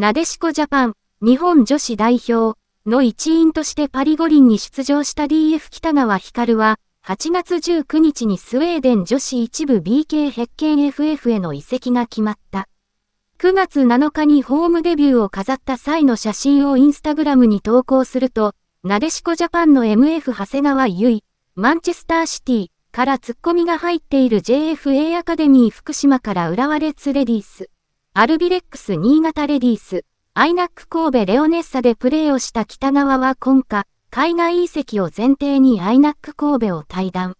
なでしこジャパン、日本女子代表の一員としてパリ五輪に出場した DF 北川光は、8月19日にスウェーデン女子一部 BK ヘッケン FF への移籍が決まった。9月7日にホームデビューを飾った際の写真をインスタグラムに投稿すると、なでしこジャパンの MF 長谷川優衣、マンチェスターシティからツッコミが入っている JFA アカデミー福島から浦和レッズレディース。アルビレックス新潟レディース、アイナック神戸レオネッサでプレーをした北川は今夏、海外移籍を前提にアイナック神戸を退団。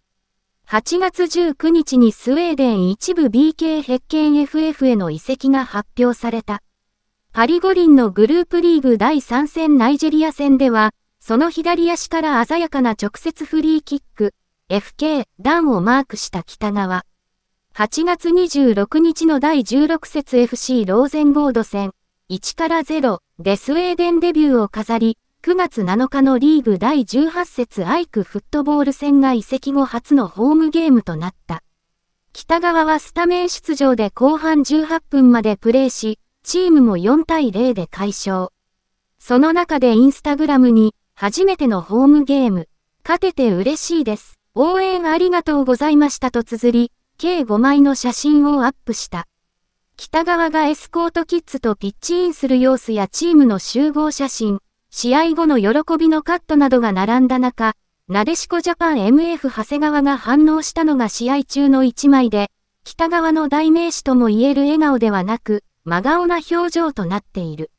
8月19日にスウェーデン一部 BK ヘッケン FF への移籍が発表された。パリ五輪のグループリーグ第3戦ナイジェリア戦では、その左足から鮮やかな直接フリーキック、FK、ンをマークした北川。8月26日の第16節 FC ローゼンゴード戦、1から0でスウェーデンデビューを飾り、9月7日のリーグ第18節アイクフットボール戦が移籍後初のホームゲームとなった。北側はスタメン出場で後半18分までプレーし、チームも4対0で解消。その中でインスタグラムに、初めてのホームゲーム、勝てて嬉しいです。応援ありがとうございましたと綴り、計5枚の写真をアップした。北側がエスコートキッズとピッチインする様子やチームの集合写真、試合後の喜びのカットなどが並んだ中、なでしこジャパン MF 長谷川が反応したのが試合中の1枚で、北側の代名詞とも言える笑顔ではなく、真顔な表情となっている。